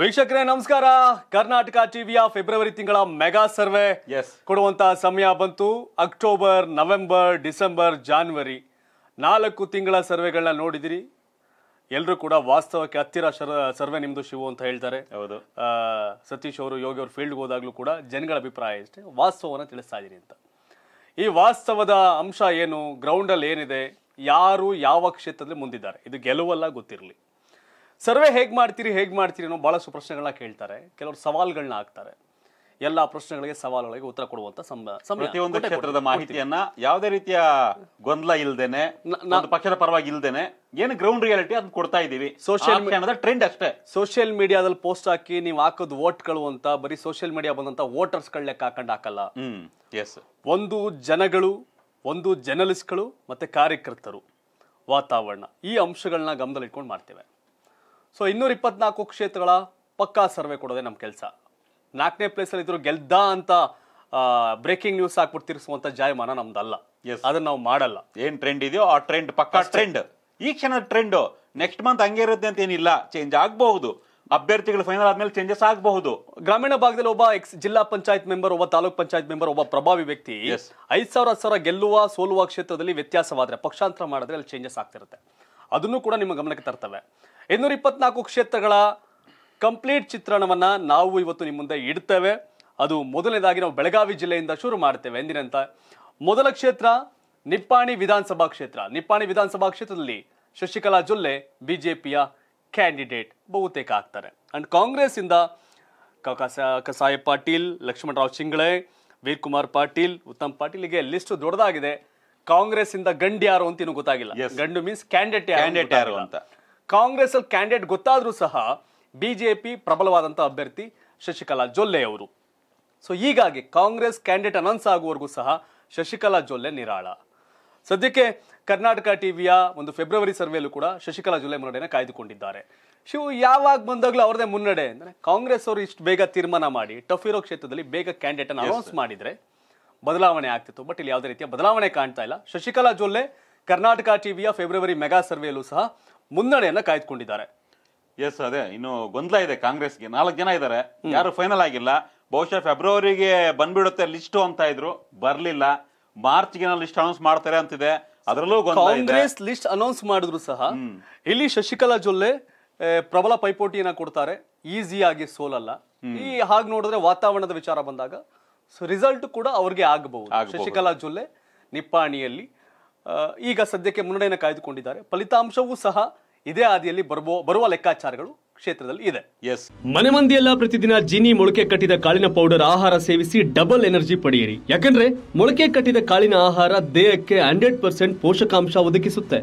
ವೀಕ್ಷಕರೇ ನಮಸ್ಕಾರ ಕರ್ನಾಟಕ ಟಿವಿಯ ಫೆಬ್ರವರಿ ತಿಂಗಳ ಮೆಗಾ ಸರ್ವೆ ಕೊಡುವಂತ ಸಮಯ ಬಂತು ಅಕ್ಟೋಬರ್ ನವೆಂಬರ್ ಡಿಸೆಂಬರ್ ಜಾನ್ವರಿ ನಾಲ್ಕು ತಿಂಗಳ ಸರ್ವೆಗಳನ್ನ ನೋಡಿದಿರಿ ಎಲ್ಲರೂ ಕೂಡ ವಾಸ್ತವಕ್ಕೆ ಹತ್ತಿರ ಸರ್ವೆ ನಿಮ್ದು ಶಿವು ಅಂತ ಹೇಳ್ತಾರೆ ಹೌದು ಸತೀಶ್ ಅವರು ಯೋಗಿ ಅವರು ಫೀಲ್ಡ್ಗೆ ಹೋದಾಗಲೂ ಕೂಡ ಜನಗಳ ಅಭಿಪ್ರಾಯ ಅಷ್ಟೇ ವಾಸ್ತವವನ್ನು ತಿಳಿಸ್ತಾ ಇದ್ದೀರಿ ಅಂತ ಈ ವಾಸ್ತವದ ಅಂಶ ಏನು ಗ್ರೌಂಡಲ್ಲಿ ಏನಿದೆ ಯಾರು ಯಾವ ಕ್ಷೇತ್ರದಲ್ಲಿ ಮುಂದಿದ್ದಾರೆ ಇದು ಗೆಲುವಲ್ಲ ಗೊತ್ತಿರಲಿ ಸರ್ವೆ ಹೇಗೆ ಮಾಡ್ತೀರಿ ಹೇಗೆ ಮಾಡ್ತೀರಿ ಅನ್ನೋ ಭಾಳಷ್ಟು ಪ್ರಶ್ನೆಗಳನ್ನ ಕೇಳ್ತಾರೆ ಕೆಲವರು ಸವಾಲುಗಳನ್ನ ಹಾಕ್ತಾರೆ ಎಲ್ಲ ಪ್ರಶ್ನೆಗಳಿಗೆ ಸವಾಲುಗಳಿಗೆ ಉತ್ತರ ಕೊಡುವಂತ ಪ್ರತಿಯೊಂದು ಕ್ಷೇತ್ರದ ಮಾಹಿತಿಯನ್ನ ಯಾವುದೇ ರೀತಿಯ ಗೊಂದಲ ಇಲ್ದೇನೆ ಪಕ್ಷದ ಪರವಾಗಿ ಇಲ್ದೇನೆ ಏನು ಗ್ರೌಂಡ್ ರಿಯಾಲಿಟಿ ಅದನ್ನ ಕೊಡ್ತಾ ಇದೀವಿ ಸೋಷಿಯಲ್ ಮೀಡಿಯಾದ ಟ್ರೆಂಡ್ ಅಷ್ಟೇ ಸೋಷಿಯಲ್ ಮೀಡಿಯಾದಲ್ಲಿ ಪೋಸ್ಟ್ ಹಾಕಿ ನೀವು ಹಾಕೋದು ವೋಟ್ಗಳು ಅಂತ ಬರೀ ಸೋಷಿಯಲ್ ಮೀಡಿಯಾ ಬಂದಂತ ವೋಟರ್ಸ್ ಗಳ ಲೆಕ್ಕ ಹಾಕೊಂಡು ಹಾಕಲ್ಲ ಎಸ್ ಒಂದು ಜನಗಳು ಒಂದು ಜರ್ನಲಿಸ್ಟ್ಗಳು ಮತ್ತೆ ಕಾರ್ಯಕರ್ತರು ವಾತಾವರಣ ಈ ಅಂಶಗಳನ್ನ ಗಮನದಲ್ಲಿಟ್ಕೊಂಡು ಮಾಡ್ತೇವೆ ಸೊ ಇನ್ನೂರ ಇಪ್ಪತ್ನಾಲ್ಕು ಕ್ಷೇತ್ರಗಳ ಪಕ್ಕಾ ಸರ್ವೆ ಕೊಡೋದೇ ನಮ್ಮ ಕೆಲಸ ನಾಲ್ಕನೇ ಪ್ಲೇಸಲ್ಲಿ ಇದ್ರು ಗೆಲ್ದ ಅಂತ ಬ್ರೇಕಿಂಗ್ ನ್ಯೂಸ್ ಹಾಕ್ಬಿಟ್ಟು ಜಾಯಮಾನ ನಮ್ದಲ್ಲ ಅದನ್ನ ನಾವು ಮಾಡಲ್ಲ ಏನ್ ಟ್ರೆಂಡ್ ಇದೆಯೋ ಆ ಟ್ರೆಂಡ್ ಪಕ್ಕಾ ಟ್ರೆಂಡ್ ಈ ಕ್ಷಣದ ಟ್ರೆಂಡ್ ನೆಕ್ಸ್ಟ್ ಮಂತ್ ಹಂಗೆ ಇರುತ್ತೆ ಅಂತ ಏನಿಲ್ಲ ಚೇಂಜ್ ಆಗಬಹುದು ಅಭ್ಯರ್ಥಿಗಳು ಫೈನಲ್ ಆದ್ಮೇಲೆ ಚೇಂಜಸ್ ಆಗಬಹುದು ಗ್ರಾಮೀಣ ಭಾಗದಲ್ಲಿ ಒಬ್ಬ ಎಕ್ಸ್ ಜಿಲ್ಲಾ ಪಂಚಾಯತ್ ಮೆಂಬರ್ ಒಬ್ಬ ತಾಲೂಕ್ ಪಂಚಾಯತ್ ಮೆಂಬರ್ ಒಬ್ಬ ಪ್ರಭಾವಿ ವ್ಯಕ್ತಿ ಐದ್ ಸಾವಿರ ಸಾವಿರ ಗೆಲ್ಲುವ ಸೋಲುವ ಕ್ಷೇತ್ರದಲ್ಲಿ ವ್ಯತ್ಯಾಸವಾದ್ರೆ ಪಕ್ಷಾಂತರ ಮಾಡಿದ್ರೆ ಅಲ್ಲಿ ಚೇಂಜಸ್ ಆಗ್ತಿರುತ್ತೆ ಅದನ್ನು ಕೂಡ ನಿಮ್ಮ ಗಮನಕ್ಕೆ ತರ್ತವೆ ಇನ್ನೂರ ಇಪ್ಪತ್ನಾಲ್ಕು ಕ್ಷೇತ್ರಗಳ ಕಂಪ್ಲೀಟ್ ಚಿತ್ರಣವನ್ನು ನಾವು ಇವತ್ತು ನಿಮ್ಮ ಮುಂದೆ ಇಡ್ತೇವೆ ಅದು ಮೊದಲನೇದಾಗಿ ನಾವು ಬೆಳಗಾವಿ ಜಿಲ್ಲೆಯಿಂದ ಶುರು ಮಾಡ್ತೇವೆ ಎಂದಿನಂತ ಮೊದಲ ಕ್ಷೇತ್ರ ನಿಪ್ಪಾಣಿ ವಿಧಾನಸಭಾ ಕ್ಷೇತ್ರ ನಿಪ್ಪಾಣಿ ವಿಧಾನಸಭಾ ಕ್ಷೇತ್ರದಲ್ಲಿ ಶಶಿಕಲಾ ಜೊಲ್ಲೆ ಪಿಯ ಕ್ಯಾಂಡಿಡೇಟ್ ಬಹುತೇಕ ಆಗ್ತಾರೆ ಅಂಡ್ ಕಾಂಗ್ರೆಸ್ ಇಂದ ಕಸಾಯ ಪಾಟೀಲ್ ಲಕ್ಷ್ಮಣರಾವ್ ಚಿಂಗ್ಳೆ ಕುಮಾರ್ ಪಾಟೀಲ್ ಉತ್ತಮ್ ಪಾಟೀಲಿಗೆ ಲಿಸ್ಟ್ ದೊಡ್ಡದಾಗಿದೆ ಕಾಂಗ್ರೆಸ್ ಇಂದ ಗಂಡ್ ಯಾರು ಅಂತ ಇನ್ನು ಗೊತ್ತಾಗಿಲ್ಲ ಗಂಡು ಮೀನ್ಸ್ ಕ್ಯಾಂಡಿಡೇಟ್ ಕ್ಯಾಂಡಿಡೇಟ್ ಯಾರು ಅಂತ ಕಾಂಗ್ರೆಸ್ ಅಲ್ಲಿ ಕ್ಯಾಂಡಿಡೇಟ್ ಗೊತ್ತಾದ್ರೂ ಸಹ ಬಿಜೆಪಿ ಪ್ರಬಲವಾದಂತ ಅಭ್ಯರ್ಥಿ ಶಶಿಕಲಾ ಜೊಲ್ಲೆ ಅವರು ಸೊ ಹೀಗಾಗಿ ಕಾಂಗ್ರೆಸ್ ಕ್ಯಾಂಡಿಡೇಟ್ ಅನೌನ್ಸ್ ಆಗುವವರೆಗೂ ಸಹ ಶಶಿಕಲಾ ಜೊಲ್ಲೆ ನಿರಾಳ ಸದ್ಯಕ್ಕೆ ಕರ್ನಾಟಕ ಟಿವಿಯ ಒಂದು ಫೆಬ್ರವರಿ ಸರ್ವೆಯಲ್ಲೂ ಕೂಡ ಶಶಿಕಲಾ ಜೊಲ್ಲೆ ಮುನ್ನಡೆಯನ್ನು ಕಾಯ್ದುಕೊಂಡಿದ್ದಾರೆ ಶಿವ ಯಾವಾಗ ಬಂದಾಗಲೂ ಅವರದೇ ಮುನ್ನಡೆ ಅಂದರೆ ಕಾಂಗ್ರೆಸ್ ಅವರು ಇಷ್ಟು ಬೇಗ ತೀರ್ಮಾನ ಮಾಡಿ ಟಫ್ ಇರೋ ಕ್ಷೇತ್ರದಲ್ಲಿ ಬೇಗ ಕ್ಯಾಂಡಿಡೇಟ್ ಅನ್ನು ಅನೌನ್ಸ್ ಮಾಡಿದರೆ ಬದಲಾವಣೆ ಆಗ್ತಿತ್ತು ಬಟ್ ಇಲ್ಲಿ ಯಾವುದೇ ರೀತಿಯ ಬದಲಾವಣೆ ಕಾಣ್ತಾ ಇಲ್ಲ ಶಶಿಕಲಾ ಜೊಲ್ಲೆ ಕರ್ನಾಟಕ ಟಿವಿಯ ಫೆಬ್ರವರಿ ಮೆಗಾ ಸರ್ವೆಯಲ್ಲೂ ಸಹ ಮುನ್ನಡೆಯನ್ನು ಕಾಯ್ದುಕೊಂಡಿದ್ದಾರೆ ಎಸ್ ಅದೇ ಇನ್ನು ಗೊಂದಲ ಇದೆ ಕಾಂಗ್ರೆಸ್ಗೆ ನಾಲ್ಕು ಜನ ಇದ್ದಾರೆ ಯಾರು ಫೈನಲ್ ಆಗಿಲ್ಲ ಬಹುಶಃ ಫೆಬ್ರವರಿಗೆ ಬಂದ್ಬಿಡುತ್ತೆ ಲಿಸ್ಟ್ ಅಂತ ಇದ್ರು ಬರ್ಲಿಲ್ಲ ಮಾರ್ಚ್ಗೆ ಲಿಸ್ಟ್ ಅನೌನ್ಸ್ ಮಾಡ್ತಾರೆ ಅಂತಿದೆ ಅದರಲ್ಲೂ ಕಾಂಗ್ರೆಸ್ ಲಿಸ್ಟ್ ಅನೌನ್ಸ್ ಮಾಡಿದ್ರು ಸಹ ಇಲ್ಲಿ ಶಶಿಕಲಾ ಜೊಲ್ಲೆ ಪ್ರಬಲ ಪೈಪೋಟಿಯನ್ನ ಕೊಡ್ತಾರೆ ಈಸಿಯಾಗಿ ಸೋಲಲ್ಲ ಈ ಹಾಗೆ ನೋಡಿದ್ರೆ ವಾತಾವರಣದ ವಿಚಾರ ಬಂದಾಗ ಸೊ ರಿಸಲ್ಟ್ ಕೂಡ ಅವ್ರಿಗೆ ಆಗಬಹುದು ಶಶಿಕಲಾ ಜೊಲ್ಲೆ ನಿಪ್ಪಾಣಿಯಲ್ಲಿ ಈಗ ಸದ್ಯಕ್ಕೆ ಮುನ್ನಡೆಯನ್ನು ಕಾಯ್ದುಕೊಂಡಿದ್ದಾರೆ ಫಲಿತಾಂಶವೂ ಸಹ ಇದೇ ಹಾದಿಯಲ್ಲಿ ಬರುವ ಬರುವ ಲೆಕ್ಕಾಚಾರಗಳು ಕ್ಷೇತ್ರದಲ್ಲಿ ಇದೆ ಎಸ್ ಮನೆ ಮಂದಿಯೆಲ್ಲ ಪ್ರತಿದಿನ ಜಿನಿ ಮೊಳಕೆ ಕಟ್ಟಿದ ಕಾಳಿನ ಪೌಡರ್ ಆಹಾರ ಸೇವಿಸಿ ಡಬಲ್ ಎನರ್ಜಿ ಪಡೆಯಿರಿ ಯಾಕಂದ್ರೆ ಮೊಳಕೆ ಕಟ್ಟಿದ ಕಾಳಿನ ಆಹಾರ ದೇಹಕ್ಕೆ ಹಂಡ್ರೆಡ್ ಪರ್ಸೆಂಟ್ ಪೋಷಕಾಂಶ ಒದಗಿಸುತ್ತೆ